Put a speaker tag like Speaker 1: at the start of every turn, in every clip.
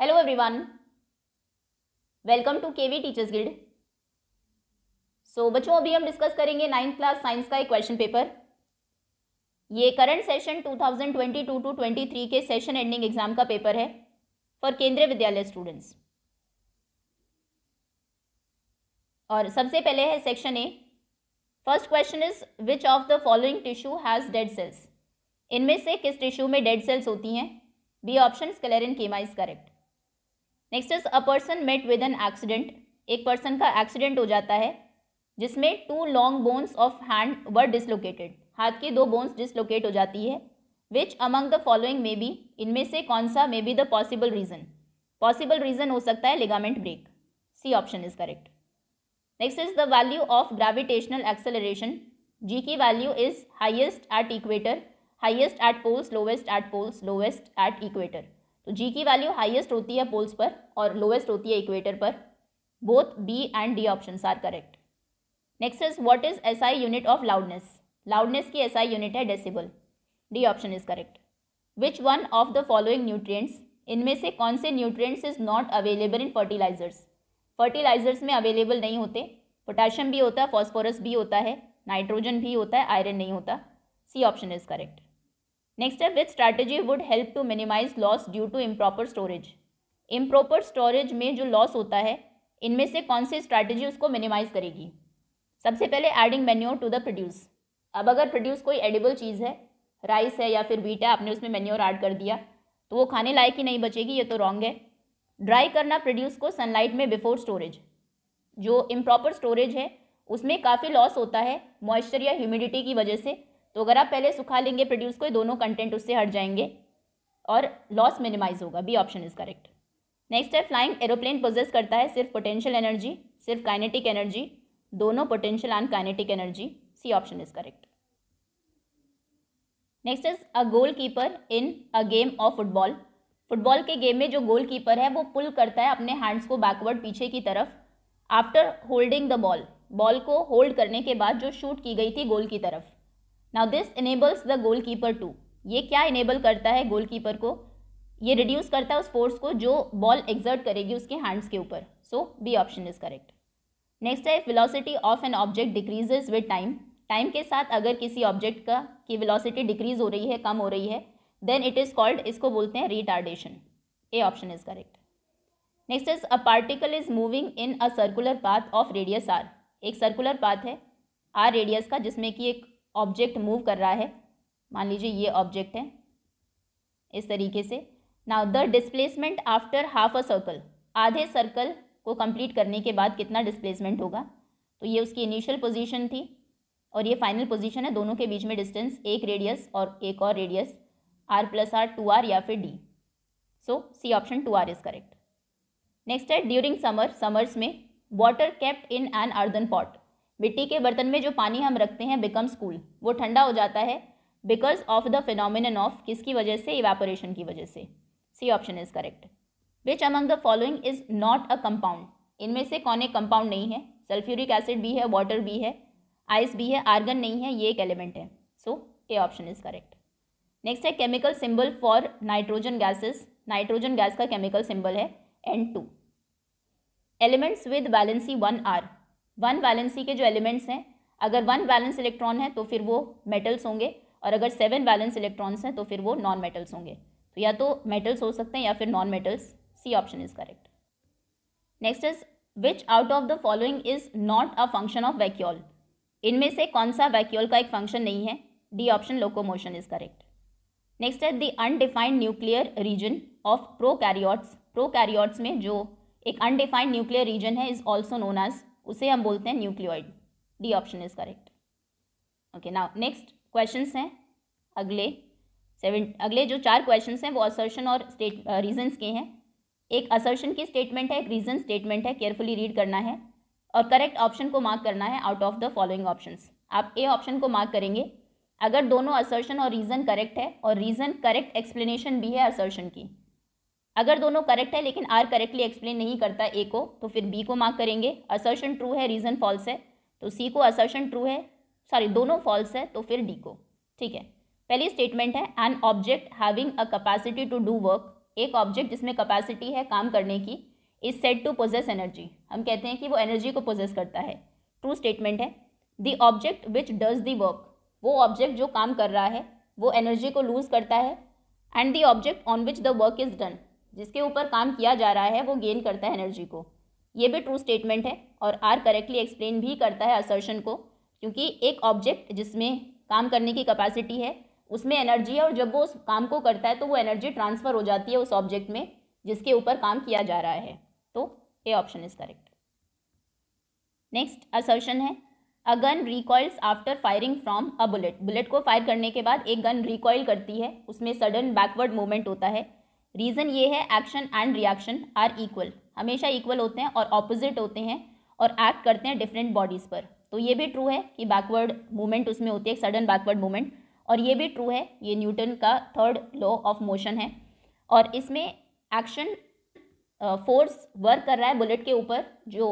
Speaker 1: Hello everyone welcome to KV teachers guild so बच्चों अभी हम डिस्कस करेंगे नाइन्थ क्लास साइंस का एक क्वेश्चन पेपर ये करंट सेशन 2022 टू 23 के सेशन एंडिंग एग्जाम का पेपर है फॉर केंद्रीय विद्यालय स्टूडेंट्स और सबसे पहले है section A first question is which of the following tissue has dead cells इनमें से किस टिश्यू में डेड सेल्स होती हैं बी ऑप्शन इन केमा is correct next is a person met with an accident एक पर्सन का एक्सीडेंट हो जाता है जिसमें two long bones of hand were dislocated हाथ की दो बोन्स डिसलोकेट हो जाती है which among the following may be इनमें से कौन सा may be the possible reason possible reason हो सकता है ligament break C option is correct next is the value of gravitational acceleration जी की value is highest at equator highest at poles lowest at poles lowest at equator तो G की value highest होती है poles पर और lowest होती है equator पर both B and D option are correct next is what is SI unit of loudness loudness की एसआई यूनिट है decibel D option is correct which one of the following nutrients इनमें से कौन से nutrients is not available in fertilisers fertilisers में available नहीं होते potassium भी होता है फॉस्फोरस भी होता है नाइट्रोजन भी होता है आयरन नहीं होता C option is correct next है with strategy would help to minimise loss due to improper storage improper storage में जो लॉस होता है इनमें से कौन सी स्ट्रैटेजी उसको मिनिमाइज करेगी सबसे पहले adding manure to the produce अब अगर प्रोड्यूस कोई एडिबल चीज़ है राइस है या फिर वीट है आपने उसमें मेन्योर ऐड कर दिया तो वो खाने लायक ही नहीं बचेगी ये तो रॉन्ग है ड्राई करना प्रोड्यूस को सनलाइट में बिफोर स्टोरेज जो इम्प्रॉपर स्टोरेज है उसमें काफ़ी लॉस होता है मॉइस्चर या ह्यूमिडिटी की वजह से तो अगर आप पहले सुखा लेंगे प्रोड्यूस को दोनों कंटेंट उससे हट जाएंगे और लॉस मिनिमाइज होगा B option is correct next है फ्लाइंग एरोप्लेन प्रोजेस करता है सिर्फ पोटेंशियल एनर्जी सिर्फ काइनेटिक एनर्जी दोनों potential and kinetic energy C option is correct next is a goalkeeper in a game of football football के game में जो goal keeper है वो पुल करता है अपने हैंड्स को बैकवर्ड पीछे की तरफ after holding the ball ball को होल्ड करने के बाद जो शूट की गई थी गोल की तरफ now this enables the goalkeeper to ये क्या इनेबल करता है गोल कीपर को ये रिड्यूस करता है उस फोर्स को जो बॉल एग्जर्ट करेगी उसके हैंड्स के ऊपर so B option is correct next है velocity of an object decreases with time time के साथ अगर किसी ऑब्जेक्ट का की वेलोसिटी डिक्रीज हो रही है कम हो रही है देन इट इज़ कॉल्ड इसको बोलते हैं retardation A option is correct next is a particle is moving in a circular path of radius R एक सर्कुलर पाथ है आर रेडियस का जिसमें कि एक ऑब्जेक्ट मूव कर रहा है मान लीजिए ये ऑब्जेक्ट है इस तरीके से now the displacement after half a circle आधे सर्कल को कंप्लीट करने के बाद कितना डिस्प्लेसमेंट होगा तो ये उसकी इनिशियल पोजीशन थी और ये फाइनल पोजीशन है दोनों के बीच में डिस्टेंस एक रेडियस और एक और radius R plus R two R या फिर D so C option two R is correct next है ड्यूरिंग समर समर्स में water kept in an earthen pot मिट्टी के बर्तन में जो पानी हम रखते हैं बिकम्स कूल वो ठंडा हो जाता है because of the phenomenon of किसकी वजह से इवेपोरेशन की वजह से C option is correct which among the following is not a compound इनमें से कौन एक कंपाउंड नहीं है सल्फ्यूरिक एसिड भी है वाटर भी है आइस भी है आर्गन नहीं है ये एक एलिमेंट है so A option is correct next है chemical symbol for nitrogen gases nitrogen gas का केमिकल सिंबल है N two elements with valency one are one valency के जो एलिमेंट्स हैं अगर वन बैलेंस इलेक्ट्रॉन है तो फिर वो मेटल्स होंगे और अगर सेवन बैलेंस इलेक्ट्रॉन्स हैं तो फिर वो नॉन मेटल्स तो होंगे तो या तो मेटल्स हो सकते हैं या फिर non metals C option is correct next is which out of the following is not a function of vacuole इनमें से कौन सा वैक्यूल का एक फंक्शन नहीं है D option locomotion is correct next है the undefined nuclear region of prokaryotes prokaryotes में जो एक अनडिफाइंड न्यूक्लियर रीजन है इज ऑल्सो नोन एज उसे हम बोलते हैं nucleoid D option is correct okay now next question हैं अगले सेवन अगले जो चार क्वेश्चन हैं वो असर्शन और स्टेट रीजन्स के हैं एक असर्शन की स्टेटमेंट है एक रीजन स्टेटमेंट है केयरफुली रीड करना है और करेक्ट ऑप्शन को मार्क करना है out of the following options आप ए ऑप्शन को मार्क करेंगे अगर दोनों असर्शन और रीज़न करेक्ट है और रीज़न करेक्ट एक्सप्लेनेशन भी है असर्शन की अगर दोनों करेक्ट है लेकिन आर करेक्टली एक्सप्लेन नहीं करता ए को तो फिर बी को मार्क करेंगे असर्शन ट्रू है रीज़न फॉल्स है तो सी को असर्शन ट्रू है सॉरी दोनों फॉल्स है तो फिर डी को ठीक है पहली स्टेटमेंट है an object having a capacity to do work एक ऑब्जेक्ट जिसमें कैपेसिटी है काम करने की is set to possess energy हम कहते हैं कि वो एनर्जी को पोजेस करता है ट्रू स्टेटमेंट है the object which does the work वो ऑब्जेक्ट जो काम कर रहा है वो एनर्जी को लूज करता है and the object on which the work is done जिसके ऊपर काम किया जा रहा है वो गेन करता है एनर्जी को ये भी ट्रू स्टेटमेंट है और आर करेक्टली एक्सप्लेन भी करता है असर्शन को क्योंकि एक ऑब्जेक्ट जिसमें काम करने की कैपेसिटी है उसमें एनर्जी है और जब वो उस काम को करता है तो वो एनर्जी ट्रांसफ़र हो जाती है उस ऑब्जेक्ट में जिसके ऊपर काम किया जा रहा है तो A option is correct next assertion है a gun recoils after firing from a bullet bullet को फायर करने के बाद एक गन रिकॉयल करती है उसमें सडन बैकवर्ड मूवमेंट होता है रीज़न ये है action and reaction are equal हमेशा इक्वल होते हैं और ऑपोजिट होते हैं और एक्ट करते हैं डिफरेंट बॉडीज़ पर तो ये भी ट्रू है कि बैकवर्ड मूवमेंट उसमें होती है सडन बैकवर्ड मूवमेंट और ये भी ट्रू है ये न्यूटन का थर्ड लॉ ऑफ मोशन है और इसमें एक्शन फोर्स वर्क कर रहा है बुलेट के ऊपर जो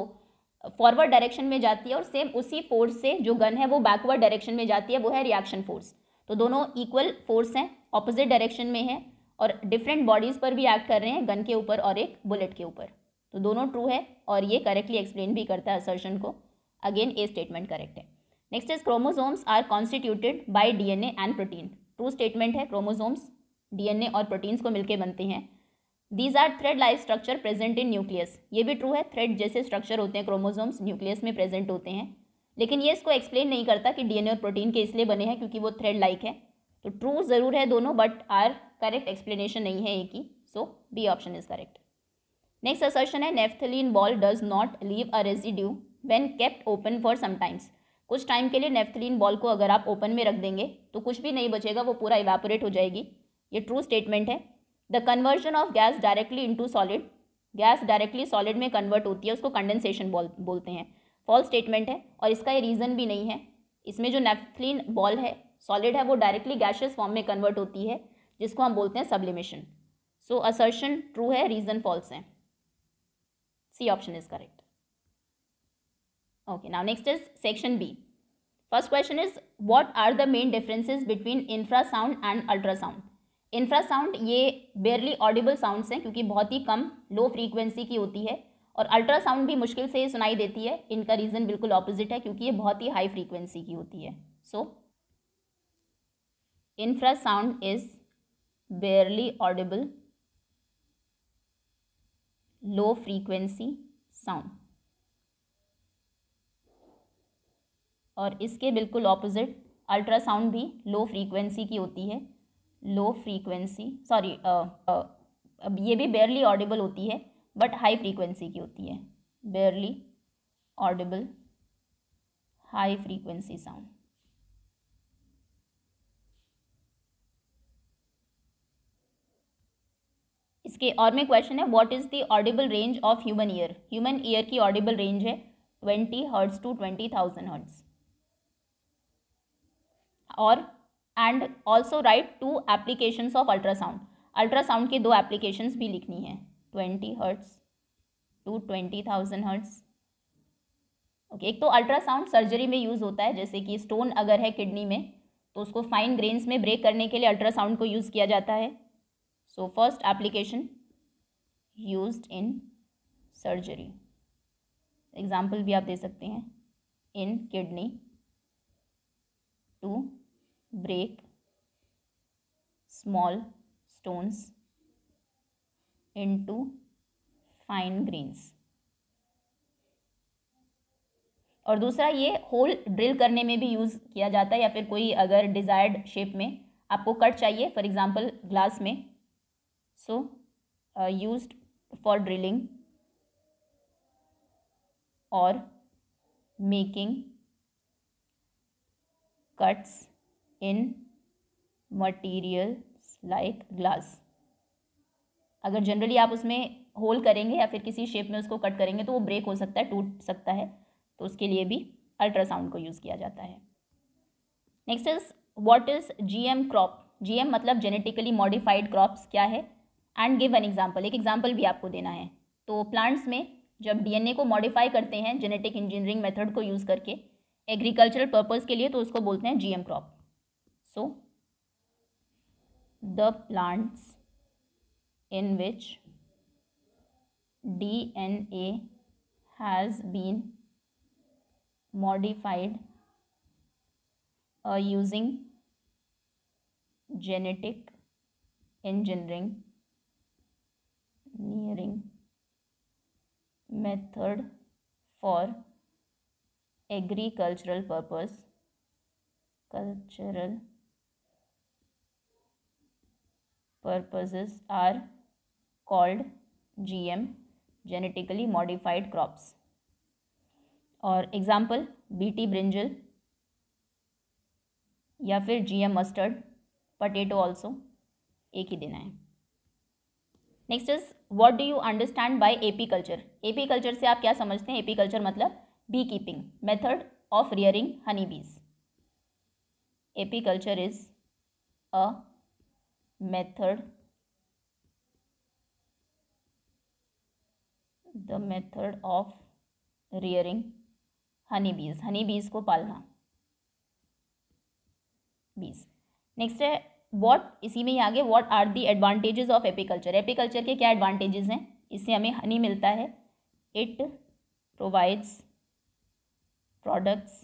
Speaker 1: फॉरवर्ड डायरेक्शन में जाती है और सेम उसी फोर्स से जो गन है वो बैकवर्ड डायरेक्शन में जाती है वो है रिएक्शन फोर्स तो दोनों इक्वल फोर्स हैं ऑपोजिट डायरेक्शन में है और डिफरेंट बॉडीज़ पर भी एक्ट कर रहे हैं गन के ऊपर और एक बुलेट के ऊपर तो दोनों ट्रू है और ये करेक्टली एक्सप्लेन भी करता है असर्शन को अगेन ए स्टेटमेंट करेक्ट है next is chromosomes are constituted D N and protein true statement है क्रोमोजोम्स डी और प्रोटीन्स को मिलकर बनते हैं these are thread like structure present in nucleus ये भी ट्रू है थ्रेड जैसे स्ट्रक्चर होते हैं क्रोमोजोम्स न्यूक्लियस में प्रेजेंट होते हैं लेकिन ये इसको एक्सप्लेन नहीं करता कि डीएनए और प्रोटीन के इसलिए बने हैं क्योंकि वो थ्रेड लाइक है तो ट्रू ज़रूर है दोनों बट आर करेक्ट एक्सप्लेनेशन नहीं है एक की so B option is correct next assertion है naphthalene ball does not leave a residue when kept open for sometimes कुछ टाइम के लिए नेफ्थलीन बॉल को अगर आप ओपन में रख देंगे तो कुछ भी नहीं बचेगा वो पूरा इवेपोरेट हो जाएगी ये ट्रू स्टेटमेंट है the conversion of gas directly into solid gas directly solid में कन्वर्ट होती है उसको कंडेंसेशन बोल बोलते हैं फॉल्स स्टेटमेंट है और इसका ये रीज़न भी नहीं है इसमें जो नेफ्थलीन बॉल है सॉलिड है वो डायरेक्टली गैशियस फॉर्म में कन्वर्ट होती है जिसको हम बोलते हैं सबलिमेशन सो असर्शन ट्रू है रीजन फॉल्स है C option is correct okay now next is section B first question is what are the main differences between infrasound and ultrasound infrasound ये बेयरली ऑडिबल साउंड्स हैं क्योंकि बहुत ही कम low frequency की होती है और अल्ट्रासाउंड भी मुश्किल से सुनाई देती है इनका रीजन बिल्कुल ऑपोजिट है क्योंकि ये बहुत ही हाई फ्रीक्वेंसी की होती है so infrasound is barely audible low frequency sound और इसके बिल्कुल ऑपोजिट अल्ट्रासाउंड भी लो फ्रीक्वेंसी की होती है लो फ्रीक्वेंसी सॉरी ये भी बेरली ऑडिबल होती है बट हाई फ्रीक्वेंसी की होती है barely audible high frequency sound इसके और में क्वेश्चन है what is the audible range of human ear human ear की ऑडिबल रेंज है twenty hertz to twenty thousand hertz और and also write two applications of ultrasound ultrasound के दो applications भी लिखनी है twenty hertz to twenty thousand hertz okay एक तो अल्ट्रासाउंड सर्जरी में यूज़ होता है जैसे कि स्टोन अगर है किडनी में तो उसको फाइन ग्रेन्स में ब्रेक करने के लिए अल्ट्रासाउंड को यूज़ किया जाता है so first application used in surgery example भी आप दे सकते हैं in kidney to break small stones to fine grains और दूसरा ये होल ड्रिल करने में भी यूज़ किया जाता है या फिर कोई अगर डिज़ायर्ड शेप में आपको कट चाहिए फॉर एग्ज़ाम्पल ग्लास में so uh, used for drilling or making cuts in materials like glass अगर जनरली आप उसमें होल करेंगे या फिर किसी शेप में उसको कट करेंगे तो वो ब्रेक हो सकता है टूट सकता है तो उसके लिए भी अल्ट्रासाउंड को यूज़ किया जाता है next is what is GM crop GM मतलब जेनेटिकली मॉडिफाइड क्रॉप्स क्या है एंड गिव एन एग्जाम्पल एक एग्जाम्पल भी आपको देना है तो प्लांट्स में जब डीएनए को मॉडिफाई करते हैं जेनेटिक इंजीनियरिंग मेथड को यूज़ करके एग्रीकल्चरल पर्पज़ के लिए तो उसको बोलते हैं GM crop so the plants in which DNA has been modified using genetic engineering engineering method for agricultural purpose cultural purposes are called gm genetically modified crops और example BT brinjal या फिर GM mustard potato also एक ही देना है next is what do you understand by apiculture apiculture से आप क्या समझते हैं एपी कल्चर मतलब beekeeping method of rearing honey bees apiculture is a method the method of rearing honey bees honey बीज को पालना बीज नेक्स्ट है वॉट इसी में ही आगे what are the advantages of apiculture apiculture के क्या एडवांटेजेस हैं इससे हमें हनी मिलता है it provides products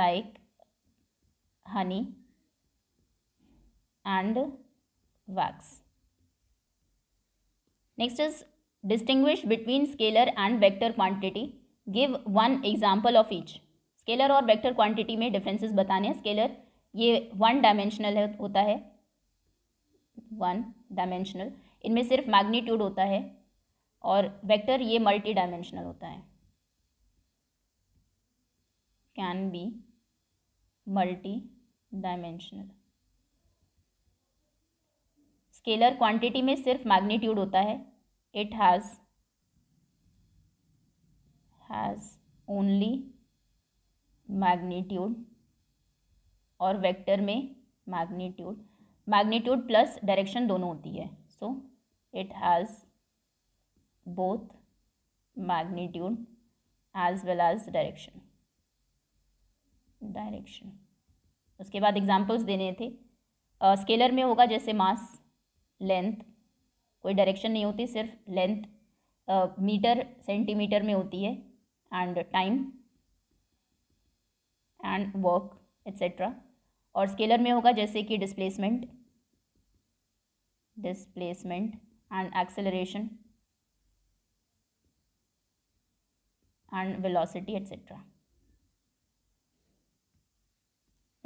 Speaker 1: like honey and wax next is distinguish between scalar and vector quantity give one example of each scalar और वेक्टर क्वांटिटी में differences बताने हैं स्केलर ये वन डायमेंशनल होता है वन डायमेंशनल इनमें सिर्फ मैग्नीट्यूड होता है और वेक्टर ये मल्टी डायमेंशनल होता है can be multi dimensional scalar quantity में सिर्फ मैग्नीट्यूड होता है it has has only magnitude और वेक्टर में मैग्नीट्यूड मैग्नीट्यूड प्लस डायरेक्शन दोनों होती है so it has both magnitude as well as direction direction उसके बाद एग्जाम्पल्स देने थे स्केलर uh, में होगा जैसे मास लेंथ कोई डायरेक्शन नहीं होती सिर्फ लेंथ मीटर सेंटीमीटर में होती है and time and work etcetera और स्केलर में होगा जैसे कि displacement displacement and acceleration and velocity etcetera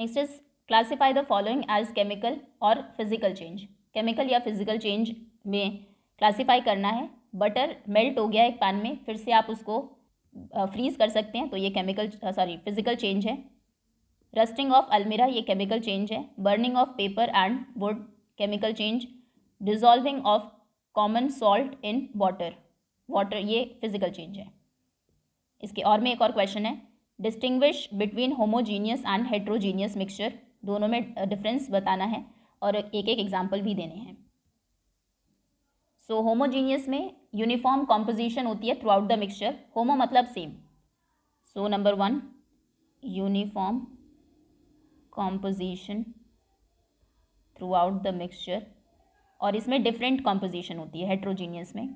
Speaker 1: next is classify the following as chemical और फिजिकल चेंज केमिकल या फिजिकल चेंज में क्लासीफाई करना है बटर मेल्ट हो गया एक पैन में फिर से आप उसको फ्रीज कर सकते हैं तो ये केमिकल सॉरी फिजिकल चेंज है रस्टिंग ऑफ अल्मीरा ये केमिकल चेंज है burning of paper and wood chemical change dissolving of common salt in water water ये फिजिकल चेंज है इसके और में एक और क्वेश्चन है distinguish between homogeneous and heterogeneous mixture दोनों में डिफरेंस बताना है और एक एक एग्जाम्पल भी देने हैं सो होमोजीनियस में यूनिफॉर्म कॉम्पोजिशन होती है throughout the mixture homo मतलब same so number one uniform composition throughout the mixture और इसमें डिफरेंट कॉम्पोजिशन होती है हेट्रोजीनियस में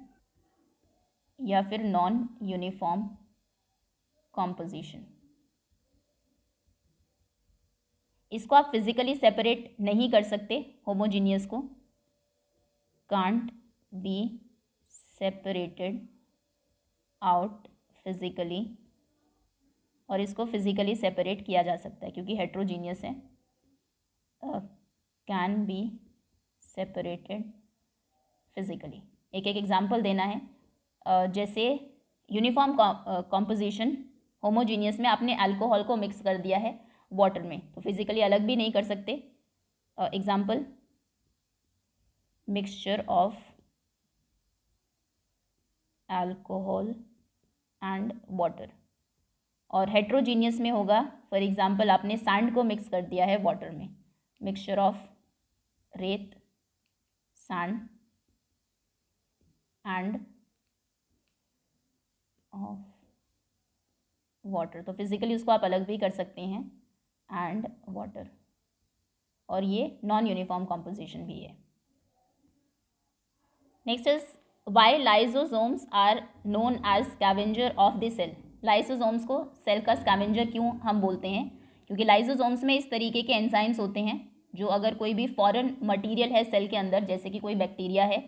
Speaker 1: या फिर नॉन यूनिफॉर्म कॉम्पोजिशन इसको आप फिजिकली सेपरेट नहीं कर सकते होमोजीनियस को can't be separated out physically और इसको फिज़िकली सेपरेट किया जा सकता है क्योंकि हेट्रोजीनियस है कैन बी सेपरेटेड फिज़िकली एक एक एग्ज़ाम्पल देना है uh, जैसे यूनिफॉर्म कॉम्पोजिशन होमोजीनियस में आपने अल्कोहल को मिक्स कर दिया है वाटर में तो फिज़िकली अलग भी नहीं कर सकते example mixture of alcohol and water और हेट्रोजीनियस में होगा फॉर एग्ज़ाम्पल आपने सैंड को मिक्स कर दिया है वाटर में मिक्सचर ऑफ रेत सैंड एंड ऑफ वाटर तो फिज़िकली उसको आप अलग भी कर सकते हैं एंड वाटर और ये नॉन यूनिफॉर्म कॉम्पोजिशन भी है next is why lysosomes are known as scavenger of the cell lysosomes को सेल का स्कैमेंजर क्यों हम बोलते हैं क्योंकि लाइसोजोम्स में इस तरीके के एंजाइम्स होते हैं जो अगर कोई भी फॉरेन मटेरियल है सेल के अंदर जैसे कि कोई बैक्टीरिया है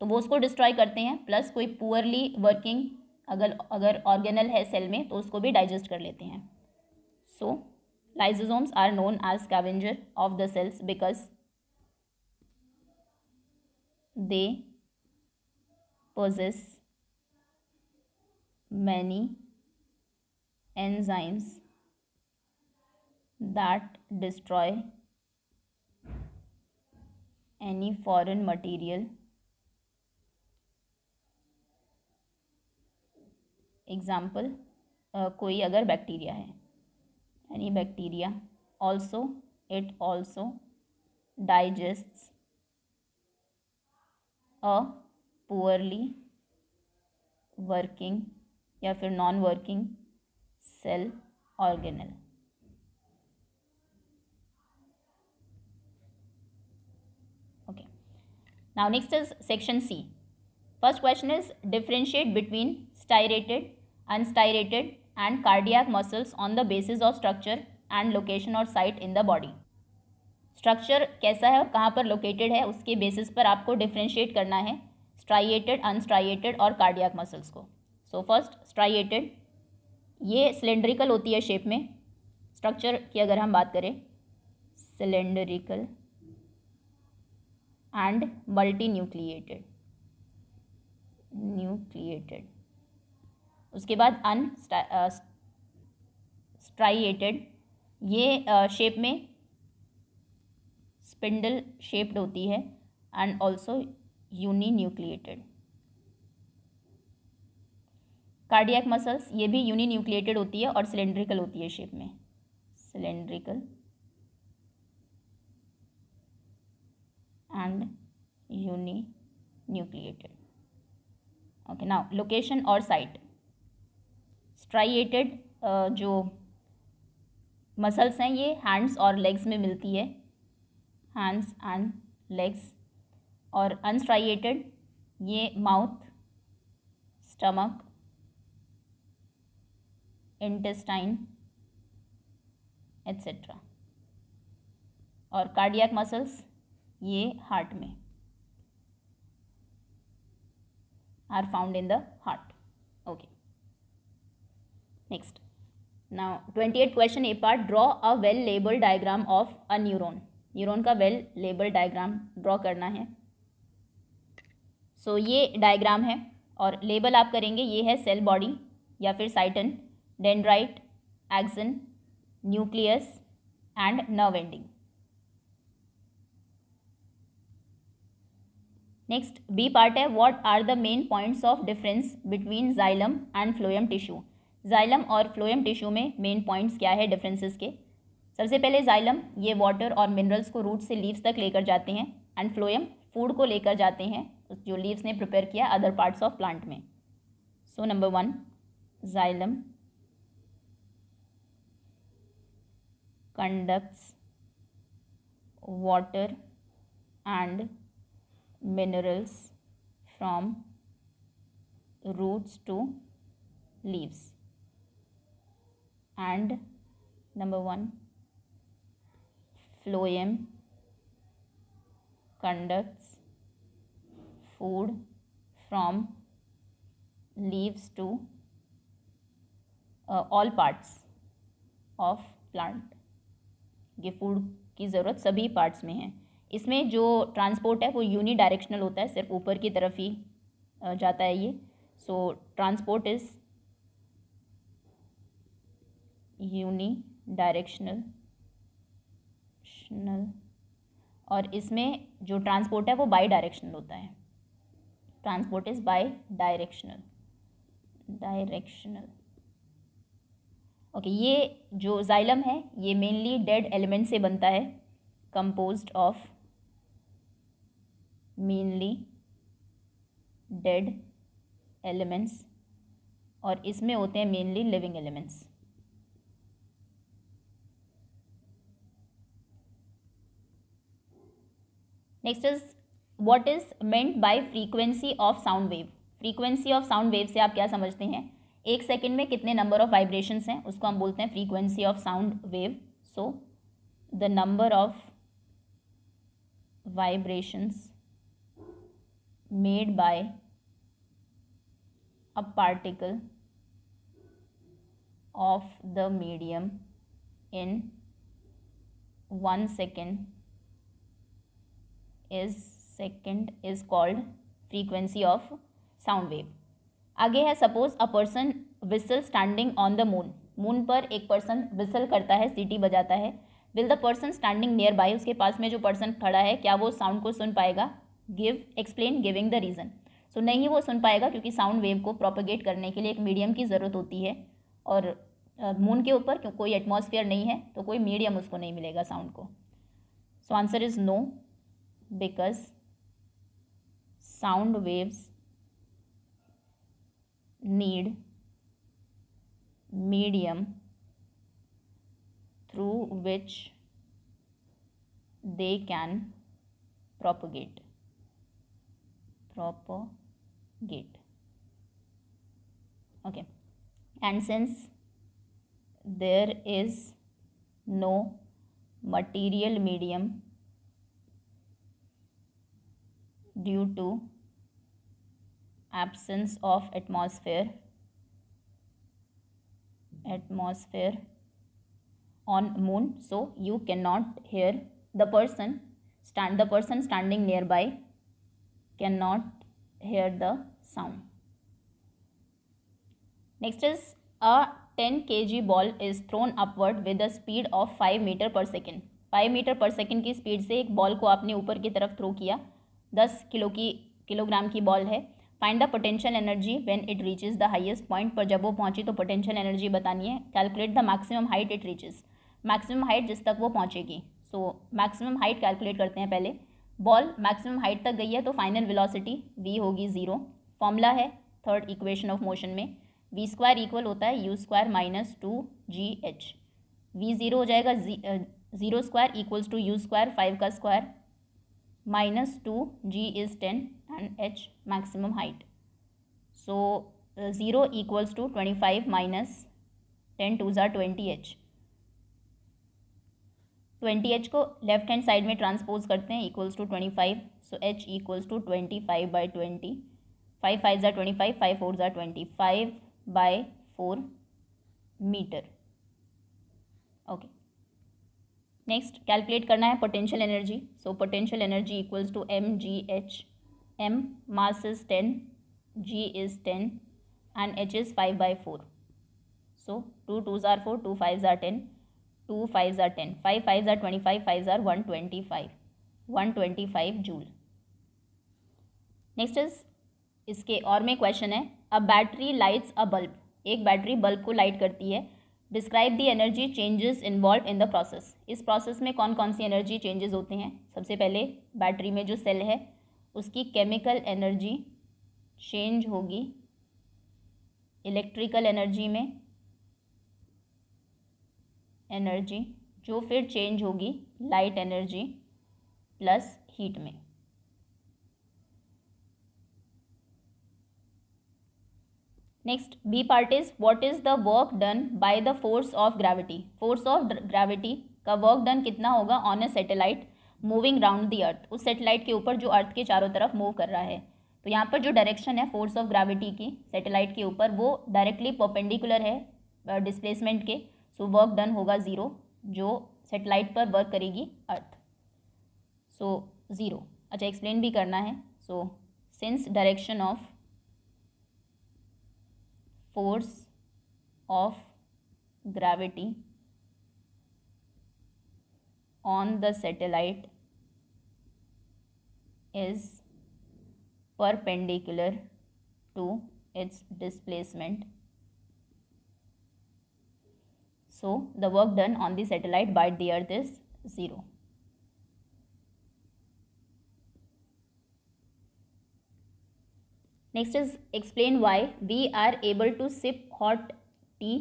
Speaker 1: तो वो उसको डिस्ट्रॉय करते हैं प्लस कोई पुअरली वर्किंग अगर अगर ऑर्गेनल है सेल में तो उसको भी डाइजेस्ट कर लेते हैं so lysosomes are known as scavenger of the cells because they possess many enzymes that destroy any foreign material example uh, कोई अगर बैक्टीरिया है any bacteria also it also digest a poorly working या फिर non working cell organelle okay now next is section C first question is differentiate between striated unstriated and cardiac muscles on the basis of structure and location और site in the body structure कैसा है और कहाँ पर located है उसके basis पर आपको डिफ्रेंशिएट करना है स्ट्राइएटेड अनस्ट्राइएटेड और कार्डियक मसल्स को सो फर्स्ट स्ट्राइएटेड ये सिलेंड्रिकल होती है शेप में स्ट्रक्चर की अगर हम बात करें cylindrical and multinucleated nucleated उसके बाद अन स्ट्राइएटेड uh, ये शेप uh, में स्पिंडल शेप्ड होती है and also uninucleated cardiac muscles ये भी यूनी न्यूक्लिएटेड होती है और सिलेंड्रिकल होती है शेप में cylindrical and uninucleated okay now location और साइट स्ट्राइएटेड जो मसल्स हैं ये हैंड्स और लेग्स में मिलती है हैंड्स एंड लेग्स और अनस्ट्राइएटेड ये माउथ स्टमक intestine etc. और कार्डियक मसल्स ये हार्ट में are found in the heart okay next now 28 question a part draw a well labeled diagram of a neuron neuron का well label diagram draw करना है सो so, ये diagram है और label आप करेंगे ये है सेल बॉडी या फिर cyton dendrite axon, nucleus and nerve ending. Next B part है what are the main points of difference between xylem and phloem tissue xylem और फ्लोएम टिश्यू में मेन पॉइंट्स क्या है डिफरेंसेस के सबसे पहले जाइलम ये वाटर और मिनरल्स को रूट से लीव्स तक लेकर जाते हैं एंड फ्लोएम फूड को लेकर जाते हैं जो लीव्स ने प्रिपेयर किया अदर पार्ट्स ऑफ प्लांट में so number one xylem conducts water and minerals from roots to leaves and number 1 phloem conducts food from leaves to uh, all parts of plant ये food की ज़रूरत सभी parts में है इसमें जो transport है वो यूनी डायरेक्शनल होता है सिर्फ ऊपर की तरफ ही जाता है ये so transport is unidirectional और इसमें जो ट्रांसपोर्ट है वो बाई डायरेक्शनल होता है transport is bidirectional directional okay ये जो जाइलम है ये मेनली डेड एलिमेंट से बनता है composed of mainly dead elements और इसमें होते हैं mainly living elements next is what is meant by frequency of sound wave frequency of sound wave से आप क्या समझते हैं एक सेकेंड में कितने नंबर ऑफ वाइब्रेशन हैं उसको हम बोलते हैं frequency of sound wave so the number of vibrations made by a particle of the medium in one second is second is called frequency of sound wave आगे है suppose a person whistle standing on the moon moon पर एक person whistle करता है सीटी बजाता है will the person standing nearby उसके पास में जो पर्सन खड़ा है क्या वो साउंड को सुन पाएगा give explain giving the reason so नहीं वो सुन पाएगा क्योंकि साउंड वेव को प्रोपोगेट करने के लिए एक मीडियम की ज़रूरत होती है और मून के ऊपर क्यों कोई एटमोसफियर नहीं है तो कोई मीडियम उसको नहीं मिलेगा साउंड को so answer is no because sound waves need medium through which they can propagate propagate okay and since there is no material medium due to absence of atmosphere atmosphere on moon so you cannot hear the person stand the person standing nearby cannot hear the sound next is a 10 kg ball is thrown upward with a speed of 5 meter per second 5 meter per second की speed से एक ball को आपने ऊपर की तरफ throw किया 10 kilo की किलोग्राम की बॉल है find the potential energy when it reaches the highest point पर जब वो पहुंची तो पोटेंशियल एनर्जी बतानी है calculate the maximum height it reaches maximum height जिस तक वो पहुंचेगी सो मैक्सिमम हाइट कैलकुलेट करते हैं पहले बॉल मैक्सिमम हाइट तक गई है तो फाइनल विलासिटी वी होगी ज़ीरो फॉर्मूला है थर्ड इक्वेशन ऑफ मोशन में वी स्क्वायर इक्वल होता है u square minus two g h v zero हो जाएगा zero square equals to u square five का square minus 2 g is 10 and h maximum height so uh, 0 equals to 25 minus 10 2s are 20h 20h को left hand side में transpose करते हैं equals to 25 so h equals to 25 by 20 five five ज़ार twenty five five four ज़ार twenty five by four metre next calculate करना है potential energy so potential energy equals to m g h m mass is ten g is ten and h is five by four so two two tsar four two five tsar ten to five tsar ten five five ज़ार twenty five five ज़ार one twenty five one twenty five joule next is इसके और में question है a battery lights a bulb एक battery bulb को light करती है describe the energy changes involve in the process इस प्रोसेस में कौन कौन सी एनर्जी चेंजेस होते हैं सबसे पहले बैटरी में जो सेल है उसकी केमिकल एनर्जी चेंज होगी इलेक्ट्रिकल एनर्जी में एनर्जी जो फिर चेंज होगी लाइट एनर्जी प्लस हीट में next B part is what is the work done by the force of gravity force of gravity का वर्क डन कितना होगा on a satellite moving round the earth उस satellite के ऊपर जो अर्थ के चारों तरफ मूव कर रहा है तो यहाँ पर जो डायरेक्शन है फोर्स ऑफ ग्रेविटी की सेटेलाइट के ऊपर वो डायरेक्टली पोपेंडिकुलर है डिस्प्लेसमेंट के सो वर्क डन होगा ज़ीरो जो सेटेलाइट पर वर्क करेगी अर्थ सो ज़ीरो अच्छा एक्सप्लेन भी करना है so since direction of force of gravity on the satellite is perpendicular to its displacement. So, the work done on the satellite by the earth is 0. Next is explain why we are able to sip hot tea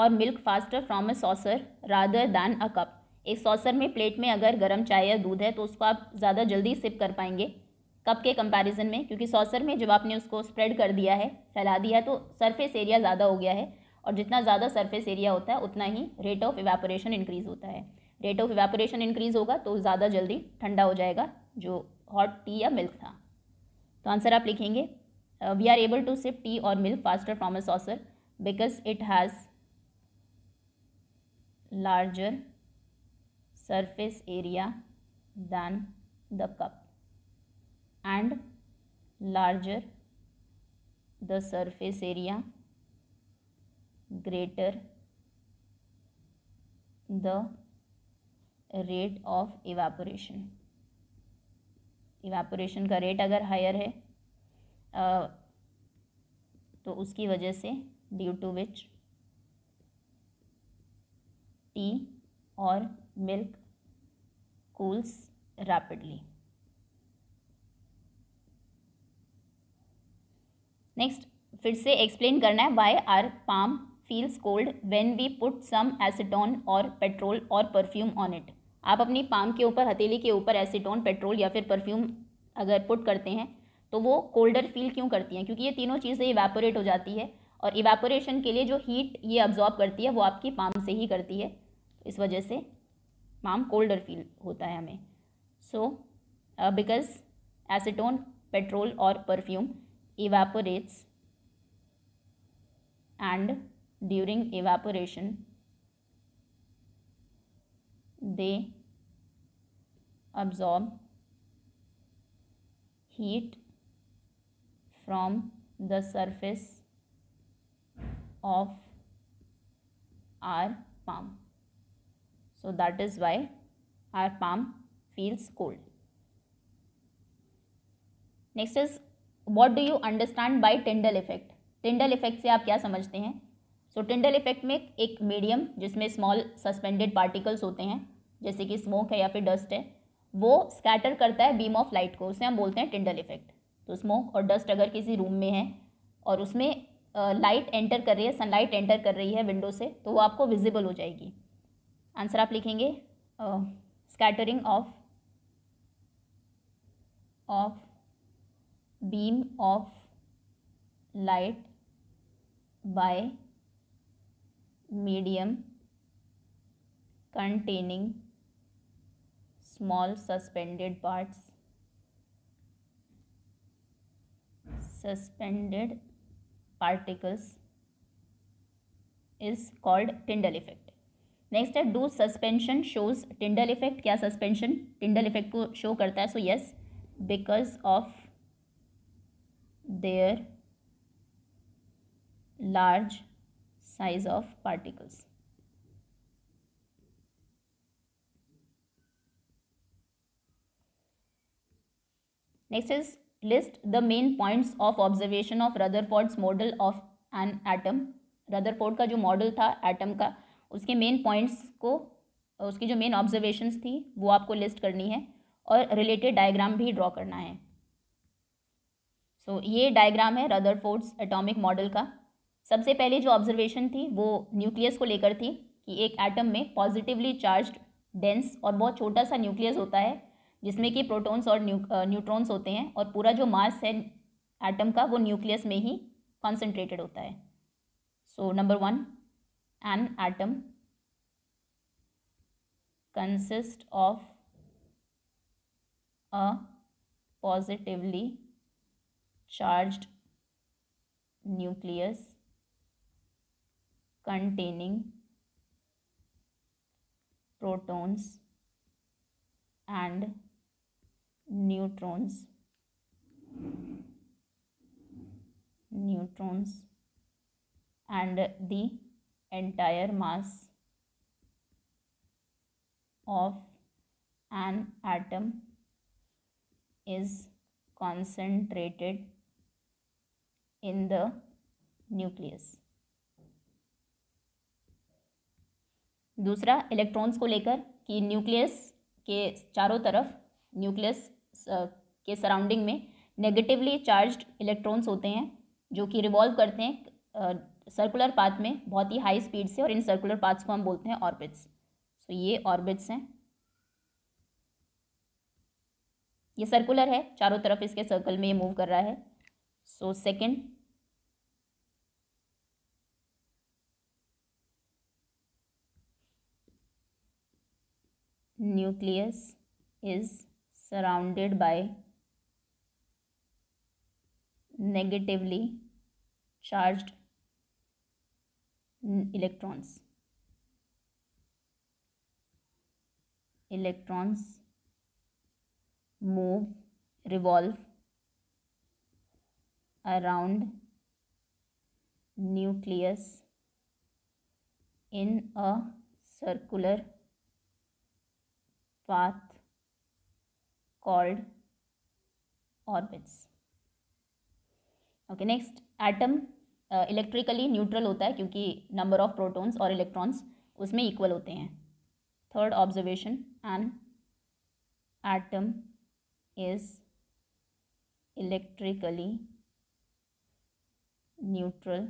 Speaker 1: और milk faster from a saucer rather than a cup एक saucer में plate में अगर गर्म चाय या दूध है तो उसको आप ज़्यादा जल्दी सिप कर पाएंगे कप के कंपैरिजन में क्योंकि सॉसर में जब आपने उसको स्प्रेड कर दिया है फैला दिया है तो सरफेस एरिया ज़्यादा हो गया है और जितना ज़्यादा सरफेस एरिया होता है उतना ही रेट ऑफ इवेपोरेशन इंक्रीज़ होता है रेट ऑफ इवेपोरेशन इंक्रीज़ होगा तो ज़्यादा जल्दी ठंडा हो जाएगा जो हॉट टी या मिल्क था तो आंसर आप लिखेंगे uh, we are able to sip tea or milk faster from a saucer because it has larger surface area than the cup and larger the surface area greater the rate of evaporation evaporation ka rate agar higher hai तो उसकी वजह से due to which tea और milk cools rapidly next फिर से explain करना है why are palm feels cold when we put some acetone और पेट्रोल और परफ्यूम ऑन इट आप अपनी पाम के ऊपर हथेली के ऊपर एसिटोन पेट्रोल या फिर परफ्यूम अगर पुट करते हैं तो वो कोल्डर फील क्यों करती हैं क्योंकि ये तीनों चीज़ें इवेपोरेट हो जाती है और इवेपोरेशन के लिए जो हीट ये अब्जॉर्ब करती है वो आपकी पाम से ही करती है इस वजह से पाम कोल्डर फील होता है हमें सो बिकॉज एसिटोन पेट्रोल और perfume evaporates and during evaporation they absorb heat from the surface of our palm. So that is why our palm feels cold. Next is what do you understand by Tyndall effect Tyndall effect से आप क्या समझते हैं सो Tyndall effect में एक medium जिसमें small suspended particles होते हैं जैसे कि स्मोक है या फिर डस्ट है वो स्कैटर करता है बीम ऑफ लाइट को उसे हम बोलते हैं टिंडल इफेक्ट तो स्मोक और डस्ट अगर किसी रूम में है और उसमें लाइट एंटर कर रही है सनलाइट एंटर कर रही है विंडो से तो वो आपको विजिबल हो जाएगी आंसर आप लिखेंगे scattering of of beam of light by medium containing small suspended parts suspended particles is called Tyndall effect next है do suspension shows Tyndall effect क्या सस्पेंशन टिंडल इफेक्ट को शो करता है so yes because of their large size of particles next is list the main points of observation of Rutherford's model of an atom rutherford का जो model था atom का उसके main points को उसकी जो मेन observations थी वो आपको लिस्ट करनी है और रिलेटेड diagram भी ड्रॉ करना है सो so, ये diagram है rutherford's एटॉमिक मॉडल का सबसे पहले जो ऑब्जर्वेशन थी वो न्यूक्लियस को लेकर थी कि एक एटम में पॉजिटिवली चार्ज्ड डेंस और बहुत छोटा सा न्यूक्लियस होता है जिसमें कि प्रोटॉन्स और न्यू न्यूट्रॉन्स होते हैं और पूरा जो मास है एटम का वो न्यूक्लियस में ही कॉन्सेंट्रेटेड होता है so number one an atom consist of a positively charge nucleus containing protons and neutrons neutrons and the entire mass of an atom is concentrated in the nucleus दूसरा electrons को लेकर कि nucleus के चारों तरफ nucleus के surrounding में negatively charged electrons होते हैं जो कि रिवॉल्व करते हैं सर्कुलर पाथ में बहुत ही हाई स्पीड से और इन सर्कुलर पाथ्स को हम बोलते हैं ऑर्बिट्स सो ये ऑर्बिट्स हैं ये सर्कुलर है चारों तरफ इसके सर्कल में ये मूव कर रहा है so second nucleus is surrounded by negatively charged electrons electrons move revolve around nucleus in a circular path called orbits okay next atom electrically uh, neutral होता है क्योंकि नंबर ऑफ प्रोटॉन्स और electrons उसमें equal होते हैं third observation an atom is electrically neutral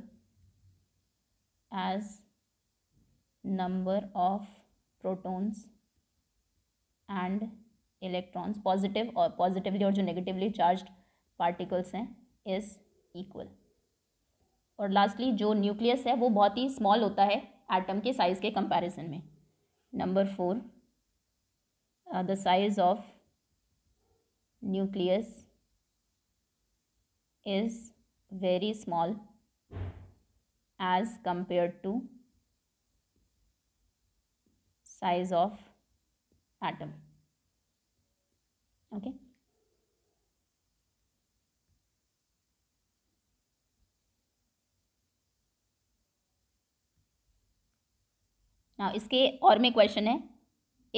Speaker 1: as number of protons and electrons positive और positively और जो नेगेटिवली चार्ज पार्टिकल्स हैं इज़ इक्वल और लास्टली जो न्यूक्लियस है वो बहुत ही स्मॉल होता है एटम के साइज़ के कंपैरिजन में number four the size of nucleus is very small as compare to size of atom okay ना इसके और में क्वेश्चन है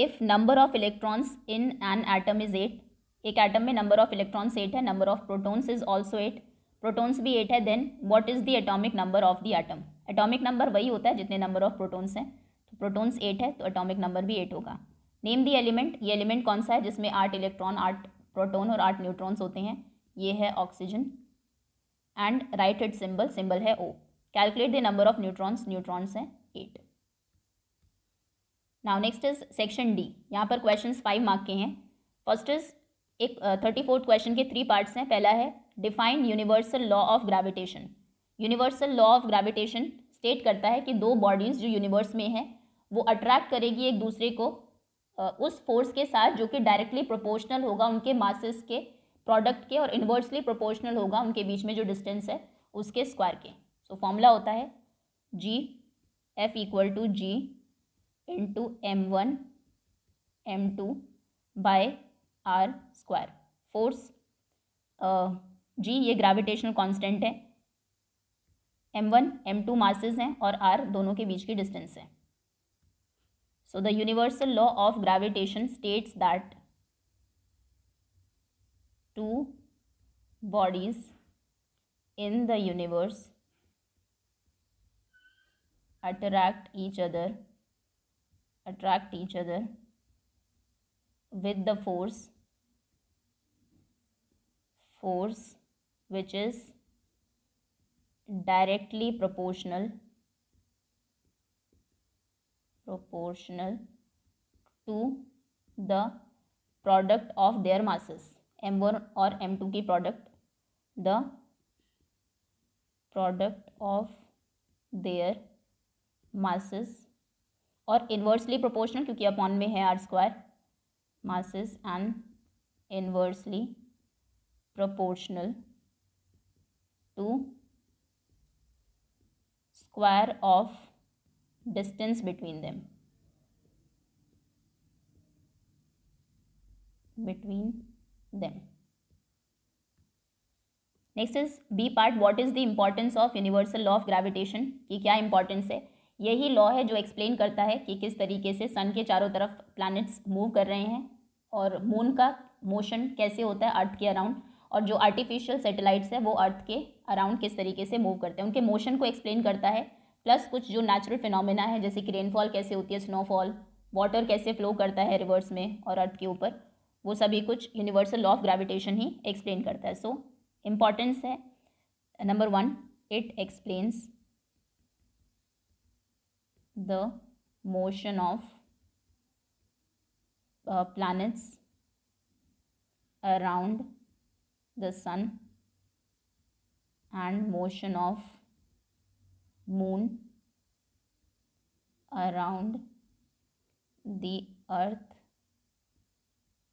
Speaker 1: if number of electrons in an atom is eight एक एटम में नंबर ऑफ इलेक्ट्रॉन्स एट है number of protons is also eight protons भी eight है then what is the atomic number of the atom atomic number वही होता है जितने number of protons हैं तो प्रोटॉन्स एट है तो एटॉमिक नंबर भी एट होगा नेम दी एलिमेंट ये एलिमेंट कौन सा है जिसमें आठ इलेक्ट्रॉन आठ प्रोटोन और आठ न्यूट्रॉन्स होते हैं ये है oxygen and write it symbol symbol है O calculate the number of neutrons neutrons हैं eight now next is section D यहाँ पर क्वेश्चन फाइव मार्क के हैं फर्स्ट इज एक थर्टी फोर्थ क्वेश्चन के थ्री पार्ट्स हैं पहला है define universal law of gravitation universal law of gravitation state करता है कि दो बॉडीज जो यूनिवर्स में हैं वो अट्रैक्ट करेगी एक दूसरे को उस फोर्स के साथ जो कि डायरेक्टली प्रोपोर्शनल होगा उनके मासेस के प्रोडक्ट के और इन्वर्सली प्रोपोर्शनल होगा उनके बीच में जो डिस्टेंस है उसके स्क्वायर के सो so, फॉर्मूला होता है G F equal to G into M one M two by R square force G ये ग्रेविटेशनल कांस्टेंट है M one M two masses हैं और आर दोनों के बीच की डिस्टेंस है So the universal law of gravitation states that two bodies in the universe attract each other attract each other with the force force which is directly proportional proportional to the product of their masses m1 or m2 की product the product of their masses और inversely proportional क्योंकि upon में है r square masses and inversely proportional to square of distance between them between them next is B part what is the importance of universal law of gravitation की क्या importance है यही law है जो explain करता है कि किस तरीके से सन के चारों तरफ प्लैनेट्स मूव कर रहे हैं और मून का मोशन कैसे होता है अर्थ के अराउंड और जो आर्टिफिशियल सैटेलाइट्स है वो अर्थ के अराउंड किस तरीके से मूव करते हैं उनके मोशन को एक्सप्लेन करता है प्लस कुछ जो नेचुरल फिनोमेना है जैसे कि रेनफॉल कैसे होती है स्नोफॉल वाटर कैसे फ्लो करता है रिवर्स में और अर्थ के ऊपर वो सभी कुछ यूनिवर्सल लॉ ऑफ ग्रेविटेशन ही एक्सप्लेन करता है सो इम्पॉर्टेंस है number one it explains the motion of planets around the sun and motion of moon around the earth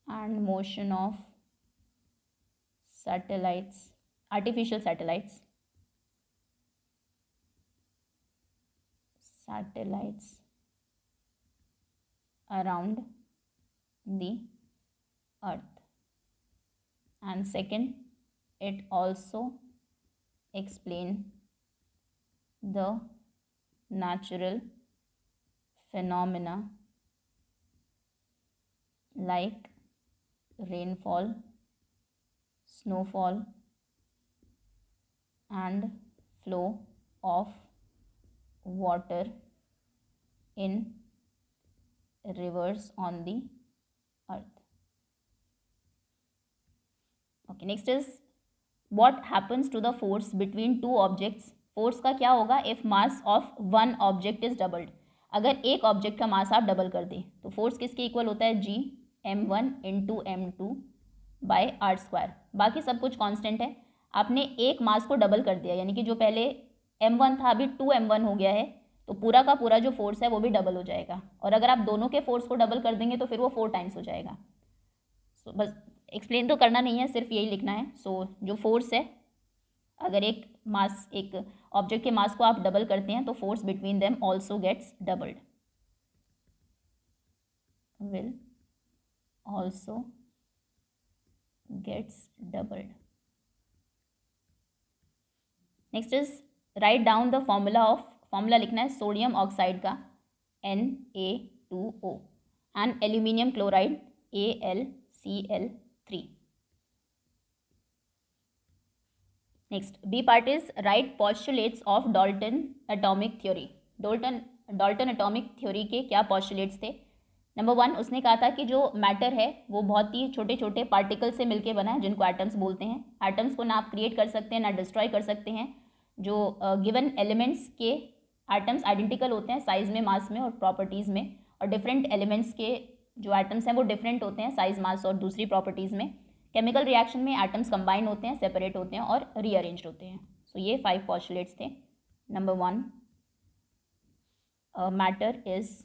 Speaker 1: and motion of satellites artificial satellites satellites around the earth and second it also explain the natural phenomena like rainfall, snowfall, and flow of water in rivers on the earth. Okay, next is what happens to the force between two objects force का क्या होगा if mass of one object is doubled अगर एक object का मास आप double कर दें तो फोर्स किसके इक्वल होता है G M one into M two by R square बाकी सब कुछ कांस्टेंट है आपने एक मास को डबल कर दिया यानी कि जो पहले एम वन था अभी टू एम वन हो गया है तो पूरा का पूरा जो फोर्स है वो भी डबल हो जाएगा और अगर आप दोनों के फोर्स को डबल कर देंगे तो फिर वो फोर टाइम्स हो जाएगा सो so, बस एक्सप्लेन तो करना नहीं है सिर्फ यही लिखना है सो so, जो फोर्स है अगर एक मास एक ऑब्जेक्ट के मास को आप डबल करते हैं तो force between them also gets doubled will also gets doubled next is write down the formula of formula लिखना है सोडियम ऑक्साइड का N A two O and aluminium chloride A L C L three next B part is write postulates of Dalton atomic theory Dalton Dalton atomic theory के क्या postulates थे number one उसने कहा था कि जो matter है वो बहुत ही छोटे छोटे पार्टिकल से मिलके बना है जिनको एटम्स बोलते हैं एटम्स को ना आप क्रिएट कर सकते हैं ना डिस्ट्रॉय कर सकते हैं जो गिवन uh, एलिमेंट्स के एटम्स आइडेंटिकल होते हैं साइज़ में मास में और प्रॉपर्टीज़ में और डिफरेंट एलिमेंट्स के जो एटम्स हैं वो डिफरेंट होते हैं साइज़ मास और दूसरी प्रॉपर्टीज़ में केमिकल रिएक्शन में एटम्स कंबाइन होते हैं सेपरेट होते हैं और रीअरेंज होते हैं सो so, ये फाइव पॉस्टुलेट्स थे number one matter is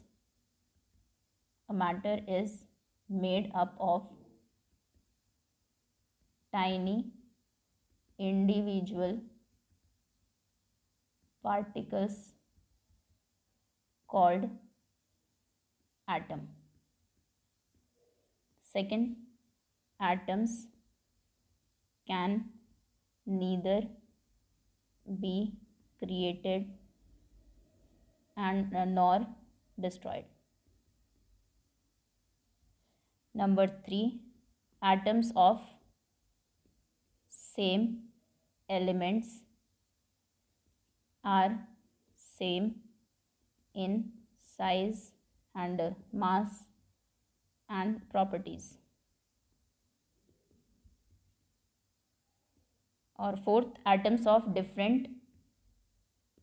Speaker 1: matter is made up of tiny individual particles called atom second atoms can neither be created and uh, nor destroyed number 3 atoms of same elements are same in size and mass and properties or fourth atoms of different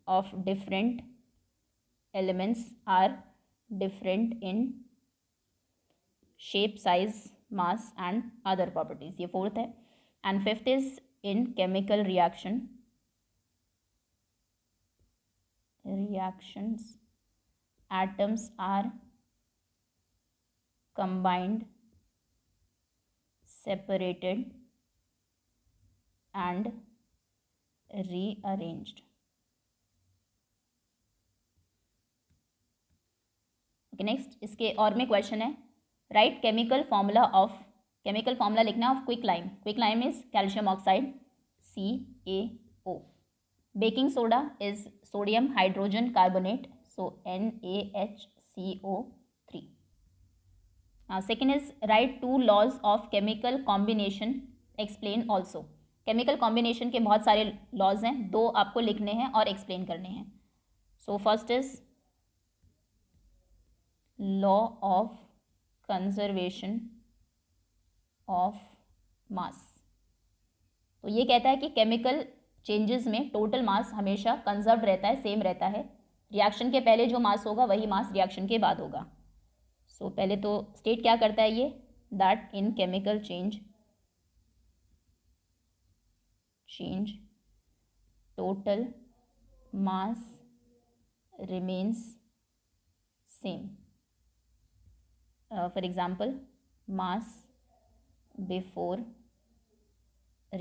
Speaker 1: of different elements are different in shape size mass and other properties ये fourth है and fifth is in chemical reaction reactions atoms are combined separated and rearrange next इसके और में question है write chemical formula of chemical formula लिखना of quick lime quick lime is calcium oxide C A O baking soda is sodium hydrogen carbonate so N A H C O three second is write two laws of chemical combination explain also chemical combination के बहुत सारे laws हैं दो आपको लिखने हैं और explain करने हैं so first is law of conservation of mass तो ये कहता है कि केमिकल चेंजेस में टोटल मास हमेशा कंजर्व रहता है सेम रहता है रिएक्शन के पहले जो मास होगा वही मास रिएक्शन के बाद होगा सो so, पहले तो स्टेट क्या करता है ये that in chemical change change total mass remains same for example mass before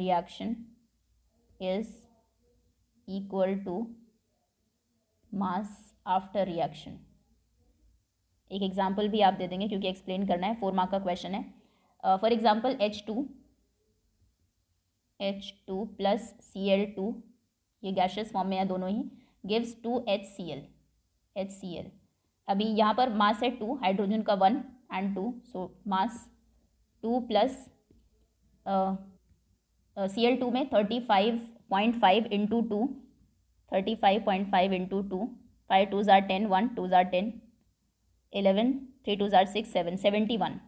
Speaker 1: reaction is equal to mass after reaction एक एग्जाम्पल भी आप दे देंगे क्योंकि एक्सप्लेन करना है फोर मार्क का क्वेश्चन है for example H two H two plus C L two ये गैशियस फॉर्म में है दोनों ही gives two H C L H C L अभी यहाँ पर मास है टू हाइड्रोजन का one and two so mass two plus C L two में thirty five point five into two thirty five point five into two five two are ten one two are ten eleven three two are six seven seventy one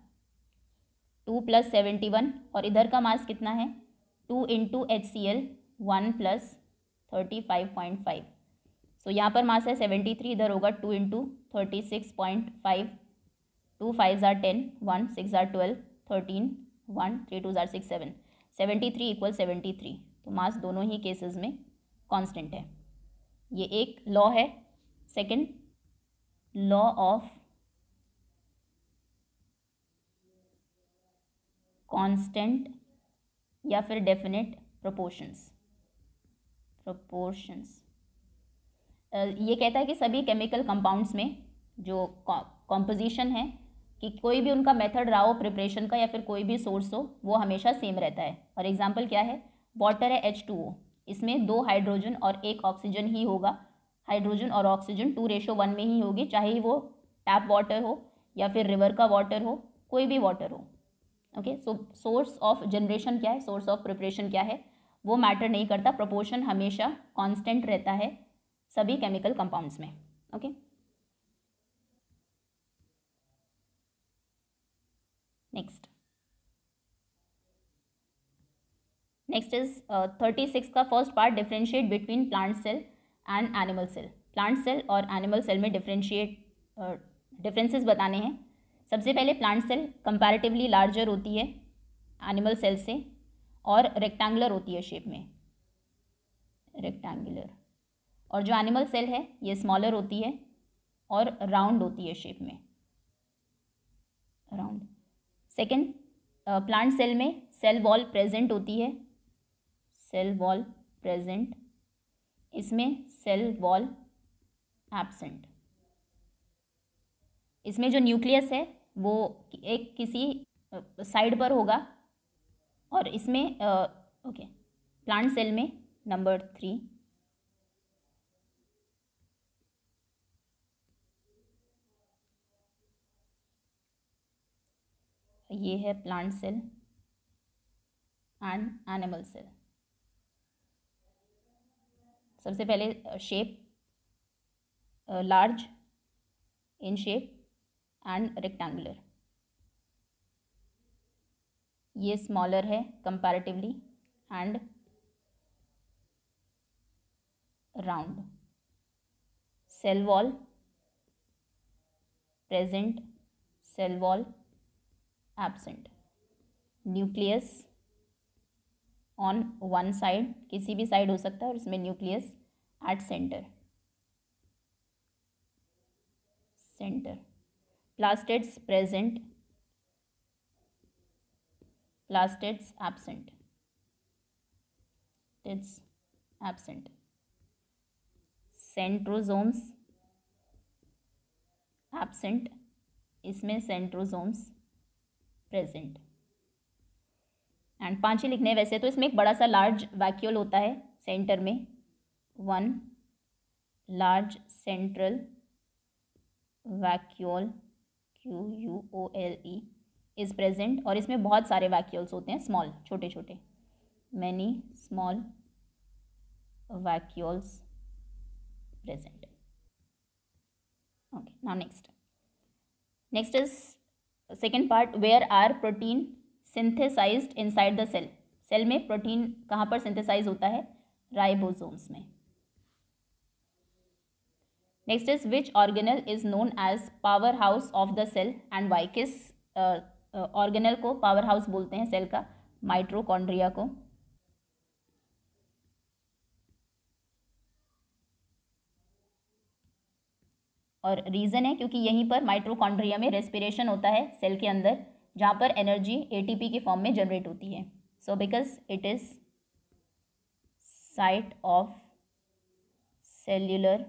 Speaker 1: two plus seventy one और इधर का mass कितना है two into H C L one plus thirty five point five so यहाँ पर mass है seventy three इधर होगा two into thirty six point five two five tsar ten one six are twelve thirteen one three two are six seven seventy three equal seventy three तो mass दोनों ही cases में constant है ये एक law है second law of constant या फिर definite proportions proportions ये कहता है कि सभी केमिकल कंपाउंड्स में जो कॉम्पोजिशन है कि कोई भी उनका मेथड रहा हो प्रिपरेशन का या फिर कोई भी सोर्स हो वो हमेशा सेम रहता है और एग्जाम्पल क्या है वाटर है एच टू ओ इसमें दो हाइड्रोजन और एक ऑक्सीजन ही होगा हाइड्रोजन और ऑक्सीजन टू रेशो वन में ही होगी चाहे वो टैप वाटर हो या फिर रिवर का वाटर हो कोई भी वाटर हो okay so source of generation क्या है सोर्स ऑफ प्रिपरेशन क्या है वो मैटर नहीं करता प्रोपोर्शन हमेशा कांस्टेंट रहता है सभी केमिकल कंपाउंड्स में okay next next is thirty six का first part differentiate between plant cell and animal cell plant cell और एनिमल सेल में डिफ्रेंशिएट डिफरेंसेस uh, बताने हैं सबसे पहले प्लांट सेल कंपैरेटिवली लार्जर होती है एनिमल सेल से और रेक्टेंगुलर होती है शेप में रेक्टेंगुलर और जो एनिमल सेल है ये स्मॉलर होती है और राउंड होती है शेप में राउंड सेकंड प्लांट सेल में सेल वॉल प्रेजेंट होती है सेल वॉल प्रेजेंट इसमें सेल वॉल एब्सेंट इसमें जो न्यूक्लियस है वो एक किसी साइड पर होगा और इसमें ओके प्लांट सेल में नंबर थ्री ये है plant cell and animal cell सबसे पहले shape large in shape and rectangular ये स्मॉलर है comparatively and round cell wall present cell wall absent nucleus on one side किसी भी साइड हो सकता है और इसमें nucleus at centre centre present present plastids absent it's absent centrosomes absent इसमें सेंट्रोजोम्स प्रेजेंट एंड पांच ही लिखने वैसे तो इसमें एक बड़ा सा लार्ज वैक्यूल होता है सेंटर में one large central vacuole Q U O L E is present और इसमें बहुत सारे वैक्यूल्स होते हैं स्मॉल छोटे छोटे many small vacuoles present okay now next next is second part where are protein synthesise inside the cell cell में protein कहाँ पर सिंथेसाइज होता है राइबोसोम्स में Next is which organelle is known as powerhouse of the cell and why किस organelle को powerhouse बोलते हैं cell का mitochondria को और रीज़न है क्योंकि यहीं पर माइट्रोकॉन्ड्रिया में रेस्पिरेशन होता है सेल के अंदर जहाँ पर एनर्जी एटीपी के फॉर्म में जनरेट होती है so because it is site of cellular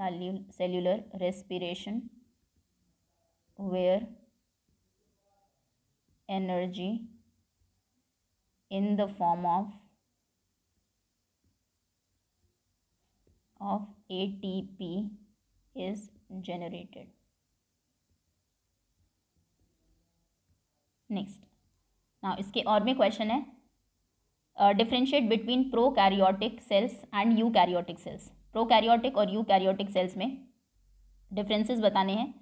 Speaker 1: cellular respiration where energy in the form of of A T P is generated next ना इसके और भी क्वेश्चन है differentiate between prokaryotic cells and eukaryotic cells prokaryotic और eukaryotic cells में differences बताने हैं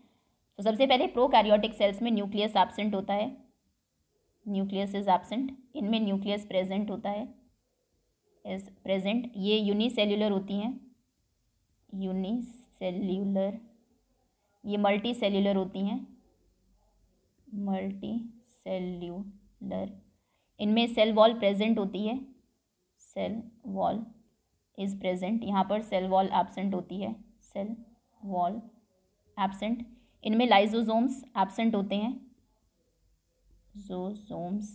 Speaker 1: तो सबसे पहले प्रोकैरियोटिक सेल्स में न्यूक्लियस एबसेंट होता है न्यूक्लियस इज एबसेंट इनमें न्यूक्लियस प्रेजेंट होता है इज प्रेजेंट ये यूनिसेल्यूलर होती हैं यूनिसेल्यूलर ये मल्टी सेल्यूलर होती हैं मल्टी सेल्यूलर इनमें सेल वॉल प्रेजेंट होती है सेल वॉल इज़ प्रेजेंट यहाँ पर सेल वॉल एबसेंट होती है सेल वॉल एबसेंट इनमें लाइजोजोम्स एबसेंट होते हैं जोजोम्स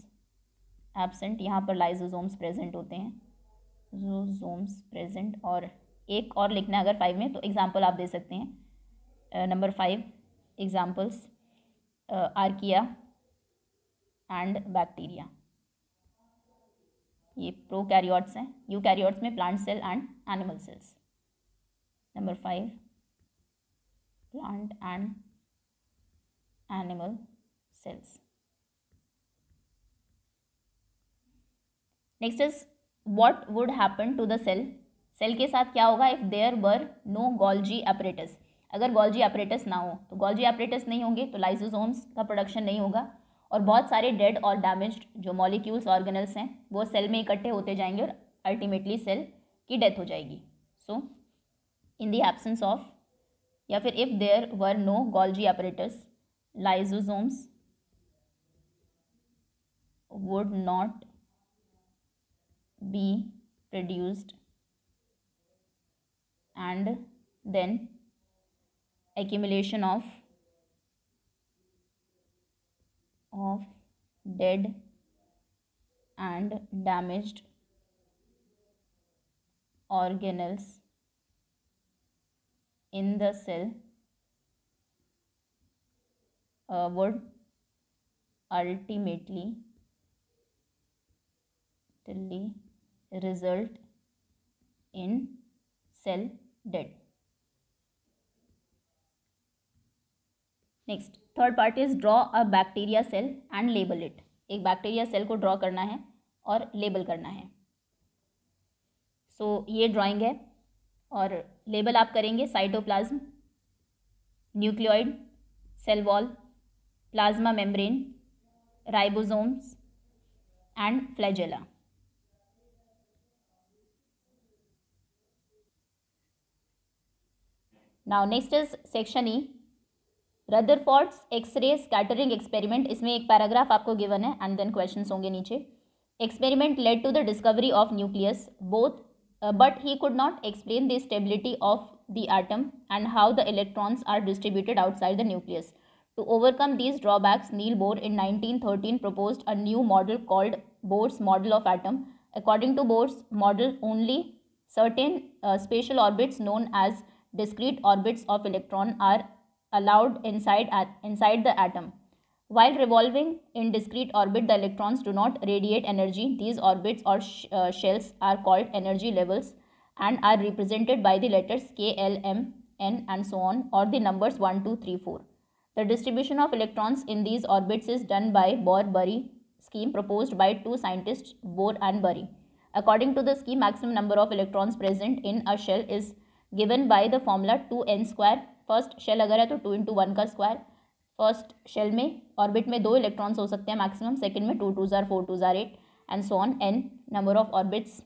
Speaker 1: एबसेंट यहाँ पर लाइजोजोम्स प्रेजेंट होते हैं जोजोम्स प्रेजेंट और एक और लिखना है अगर फाइव में तो एग्ज़ाम्पल आप दे सकते हैं number five examples archaea and bacteria ये प्रोकैरियोट्स हैं यूकैरियोट्स में plant cell and animal cells number five plant and animal cells next is what would happen to the cell cell के साथ क्या होगा if there were no Golgi apparatus अगर Golgi apparatus ना हो तो गॉल्जी ऑपरेटर्स नहीं होंगे तो लाइसोसोम्स का प्रोडक्शन नहीं होगा और बहुत सारे डेड और डैमेज्ड जो मॉलिक्यूल्स ऑर्गेनल्स हैं वो सेल में इकट्ठे होते जाएंगे और अल्टीमेटली सेल की डेथ हो जाएगी so in the absence of या फिर if there were no Golgi apparatus lysosomes would not be produced and then accumulation of of dead and damaged organelles in the cell uh, would ultimately result in cell dead. Next, third part is draw a bacteria cell and label it एक bacteria cell को draw करना है और label करना है सो so, ये drawing है और लेबल आप करेंगे cytoplasm nucleoid cell wall plasma membrane ribosomes and flagella now next is section E Rutherford's X ray scattering experiment इसमें एक पैराग्राफ आपको गिवन है एंड देन क्वेश्चन होंगे नीचे experiment led to the discovery of nucleus both but he could not explain the stability of the atom and how the electrons are distributed outside the nucleus to overcome these drawbacks Niels Bohr in nineteen thirteen propose a new model called Bohr's model of atom according to Bohr's model only certain special orbits known as discrete orbits of electron are allowed inside, inside the atom. While revolving in discrete orbit, the electrons do not radiate energy. These orbits or sh uh, shells are called energy levels and are represented by the letters K, L, M, N and so on or the numbers 1, 2, 3, 4. The distribution of electrons in these orbits is done by Bohr-Burry scheme proposed by two scientists Bohr and Burry. According to the scheme, maximum number of electrons present in a shell is given by the formula 2n square first shell अगर है तो two into one का square first shell में orbit में दो electrons हो सकते हैं मैक्सिमम सेकंड में two two tsar four two are eight and so on N number of orbits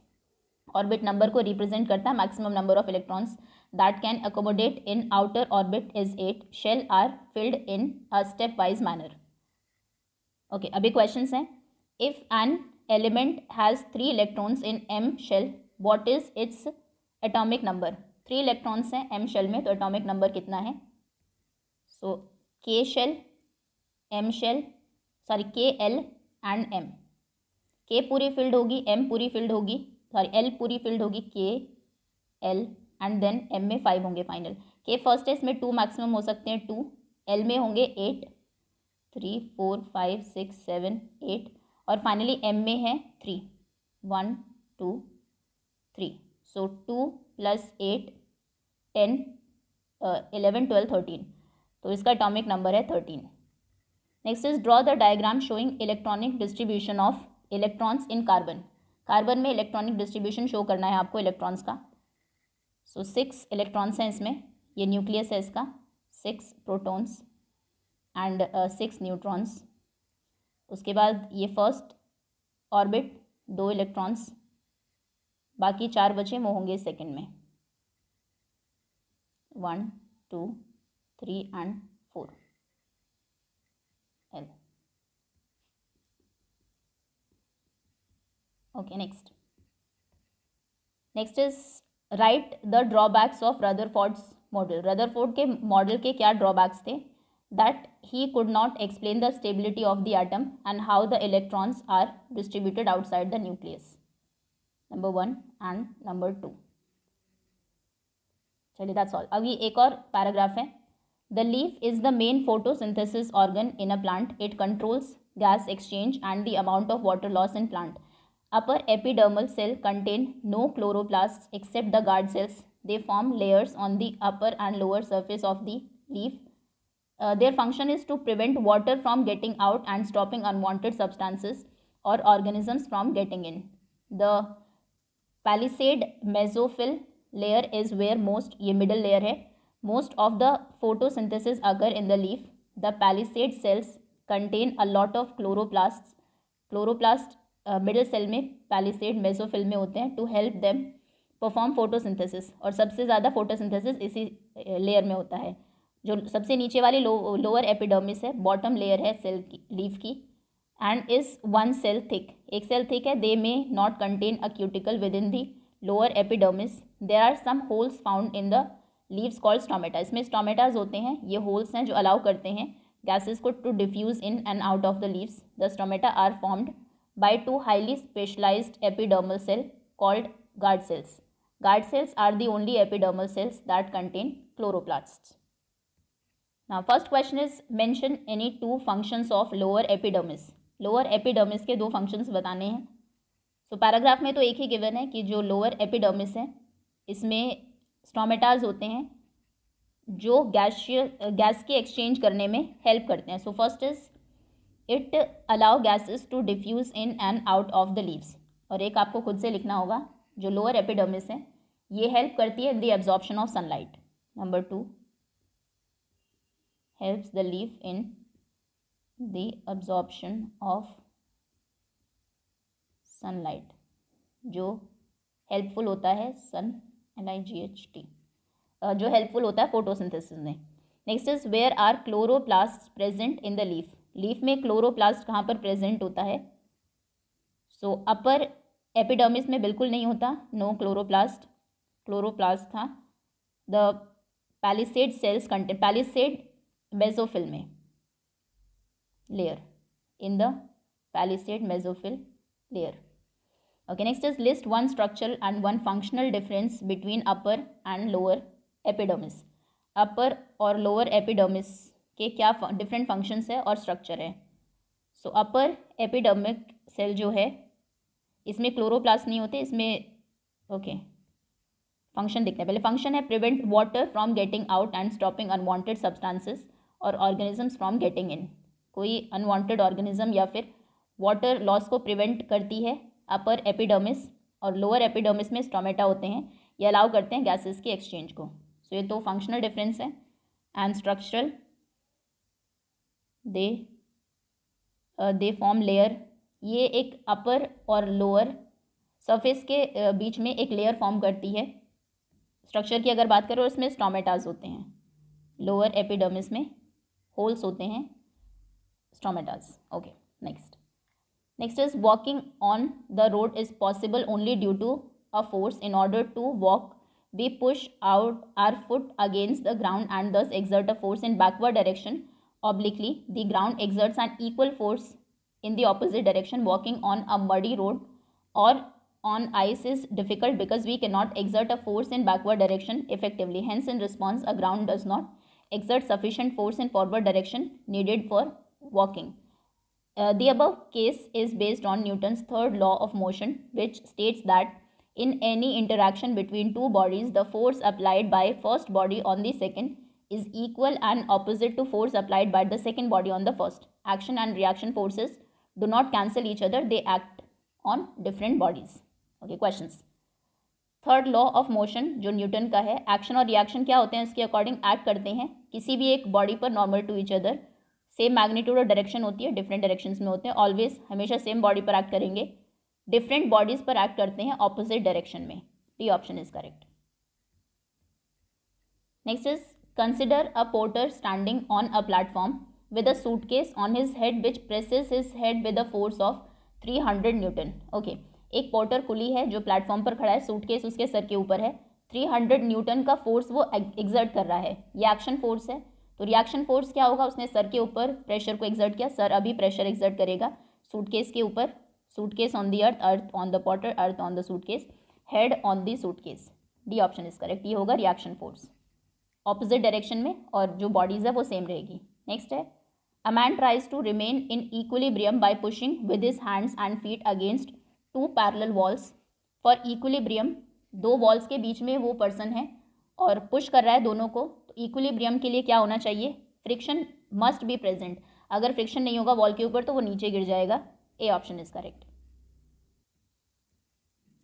Speaker 1: orbit number को रिप्रेजेंट करता है maximum number of electrons that can accommodate in outer orbit is eight shell are filled in a stepwise manner okay अभी question हैं if an element has three electrons in M shell what is its atomic number three electrons हैं M shell में तो atomic number कितना है so K shell M shell sorry K L and M के पूरी field होगी M पूरी field होगी सॉरी एल पूरी फील्ड होगी K L and then M में फाइव होंगे फाइनल के फर्स्ट है इसमें टू मैक्सिमम हो सकते हैं टू एल में होंगे eight three four five six seven eight और फाइनली एम में है three one two three so two plus eight ten eleven twelve thirteen तो इसका एटॉमिक नंबर है thirteen next is draw the diagram showing electronic distribution of electrons in carbon carbon में electronic distribution show करना है आपको electrons का so six electrons हैं इसमें ये न्यूक्लियस है इसका six protons and six neutrons उसके बाद ये फर्स्ट ऑर्बिट दो इलेक्ट्रॉन्स बाकी चार बचे वो होंगे सेकेंड में one two three and four L okay next next is right the drawbacks of Rutherford's model Rutherford के मॉडल के क्या ड्रॉबैक्स थे that he could not explain the stability of the atom and how the electrons are distributed outside the nucleus number one and number two चलिए that's all. अब ये एक और paragraph है the leaf is the main photosynthesis organ in a plant it controls gas exchange and the amount of water loss in plant. Upper epidermal cell contain no chloroplasts except the guard cells. They form layers on the upper and lower surface of the leaf. Uh, their function is to prevent water from getting out and stopping unwanted substances or organisms from getting in. The palisade mesophyll layer is where most ये middle layer है most of the photosynthesis occurs in the leaf the palisade cells contain a lot of chloroplast chloroplast middle cell में palisade mesophyll में होते हैं to help them perform photosynthesis और सबसे ज़्यादा photosynthesis इसी लेयर uh, में होता है जो सबसे नीचे वाली लो, लोअर एपिडर्मिस है बॉटम लेयर है सेल की लीफ की and is one cell thick एक cell thick है they may not contain a cuticle within the lower epidermis there are some holes found in the leaves called stomata इसमें stomatas होते हैं ये holes हैं जो allow करते हैं gases को to diffuse in and out of the leaves the stomata are formed by two highly specialized epidermal cell called guard cells guard cells are the only epidermal cells that contain chloroplasts now first question is mention any two functions of lower epidermis lower epidermis के दो functions बताने हैं so so, paragraph में तो एक ही given है कि जो लोअर एपिडर्मिस है इसमें स्टोमेटाज होते हैं जो गैस गैस के एक्सचेंज करने में हेल्प करते हैं so first is it allow gases to diffuse in and out of the leaves और एक आपको खुद से लिखना होगा जो लोअर एपिडर्मिस है ये हेल्प करती है the absorption of sunlight number two helps the leave in the absorption of sunlight जो हेल्पफुल होता है sun L I G H T जो हेल्पफुल होता है फोटोसिंथेसिस में next is where are chloroplast present in the leaf leaf में chloroplast कहाँ पर प्रेजेंट होता है सो अपर एपिडर्मिस में बिल्कुल नहीं होता नो क्लोरोप्लास्ट क्लोरोप्लास्ट था the palisade cells content palisade mesophyll में layer in the palisade mesophyll layer. Okay, next is list one structural and one functional difference between upper and lower epidermis. upper or lower epidermis के क्या different functions है और structure है सो अपर epidermic cell जो है इसमें chloroplast नहीं होते इसमें ओके okay, फंक्शन देखते हैं पहले फंक्शन है prevent water from getting out and stopping unwanted substances और ऑर्गेनिजम्स फ्रॉम गेटिंग इन कोई अनवांटेड ऑर्गेनिज्म या फिर वाटर लॉस को प्रिवेंट करती है अपर एपिडर्मिस और लोअर एपिडर्मिस में स्टोमेटा होते हैं ये अलाउ करते हैं गैसेस के एक्सचेंज को सो so, ये तो फंक्शनल डिफरेंस है and structural they they form layer ये एक अपर और लोअर सरफेस के uh, बीच में एक लेयर फॉर्म करती है स्ट्रक्चर की अगर बात करें उसमें स्टोमेटाज होते हैं लोअर एपिडर्मिस में होल्स होते हैं stomatas. Okay, next. Next is walking on the road is possible only due to a force. In order to walk, we push out our foot against the ground and thus exert a force in backward direction obliquely. The ground exerts an equal force in the opposite direction. Walking on a muddy road or on ice is difficult because we cannot exert a force in backward direction effectively. Hence, in response, a ground does not exert sufficient force in forward direction needed for walking. Uh, the above case is based on Newton's third law of motion, which states that in any interaction between two bodies, the force applied by first body on the second is equal and opposite to force applied by the second body on the first. Action and reaction forces do not cancel each other, they act on different bodies. Okay, questions. Third law of motion जो Newton का है action और reaction क्या होते हैं इसके according act करते हैं किसी भी एक बॉडी पर normal to each other same magnitude और डायरेक्शन होती है डिफरेंट डायरेक्शंस में होते हैं ऑलवेज हमेशा सेम बॉडी पर एक्ट करेंगे डिफरेंट बॉडीज पर एक्ट करते हैं ऑपोजिट डायरेक्शन में D option is correct next is consider a porter standing on a platform with a suitcase on his head which presses his head with a force of 300 newton okay एक porter कुली है जो platform पर खड़ा है suitcase उसके sir के ऊपर है 300 न्यूटन का फोर्स वो एग्जर्ट कर रहा है ये एक्शन फोर्स है तो रिएक्शन फोर्स क्या होगा उसने सर के ऊपर प्रेशर को एग्जर्ट किया सर अभी प्रेशर एग्जर्ट करेगा सूटकेस के ऊपर suitcase on the earth earth on the porter earth on the suitcase head on the suitcase D option is correct ये होगा रिएक्शन फोर्स ऑपोजिट डायरेक्शन में और जो बॉडीज है वो सेम रहेगी नेक्स्ट है a man tries to remain in equilibrium by pushing with his hands and feet against two parallel walls for equilibrium दो वॉल्स के बीच में वो पर्सन है और पुश कर रहा है दोनों को इक्विलिब्रियम के लिए क्या होना चाहिए फ्रिक्शन मस्ट बी प्रेजेंट अगर फ्रिक्शन नहीं होगा वॉल के ऊपर तो वो नीचे गिर जाएगा A option is correct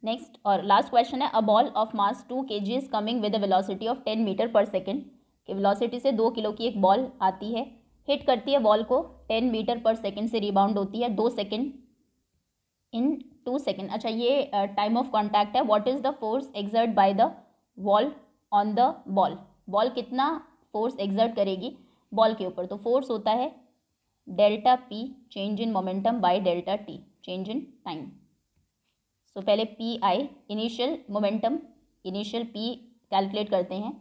Speaker 1: next और लास्ट क्वेश्चन है a ball of mass two K G is coming with velocity of ten metre per second कि वेलोसिटी से दो किलो की एक बॉल आती है हिट करती है बॉल को टेन मीटर पर सेकेंड से रिबाउंड होती है दो सेकेंड इन टू सेकेंड अच्छा ये टाइम ऑफ कॉन्टैक्ट है what is the force exert by the wall on the ball ball कितना फोर्स एग्जर्ट करेगी बॉल के ऊपर तो फोर्स होता है delta P change in momentum by delta T change in time so पहले P I initial momentum initial P calculate करते हैं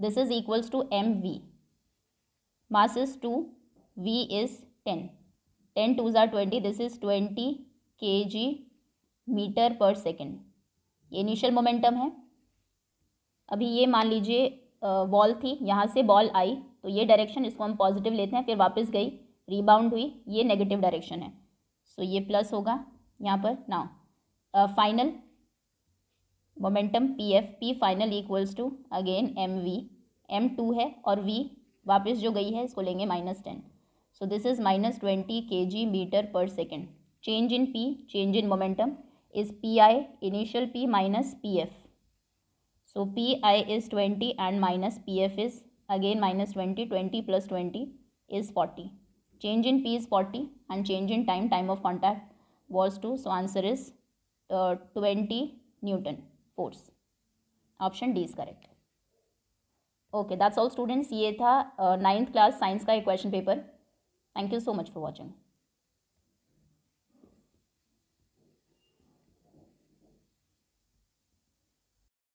Speaker 1: this is equals to M V mass is two V is ten ten two ज़ार twenty this is twenty K G metre per second ये initial momentum है अभी ये मान लीजिए ball थी यहाँ से बॉल आई तो ये डायरेक्शन इसको हम पॉजिटिव लेते हैं फिर वापस गई रीबाउंड हुई ये नेगेटिव डायरेक्शन है सो so, ये प्लस होगा यहाँ पर now final momentum P F P final equals to again M V M two है और वी वापस जो गई है इसको लेंगे minus ten so this is minus twenty K G metre per second change in P change in momentum is P I initial P minus P F So Pi is 20 and minus Pf is again minus 20, 20 plus 20 is 40. Change in P is 40 and change in time, time of contact was 2. So answer is uh, 20 Newton force. Option D is correct. Okay, that's all students. ये था ninth class science का एक question paper thank you so much for watching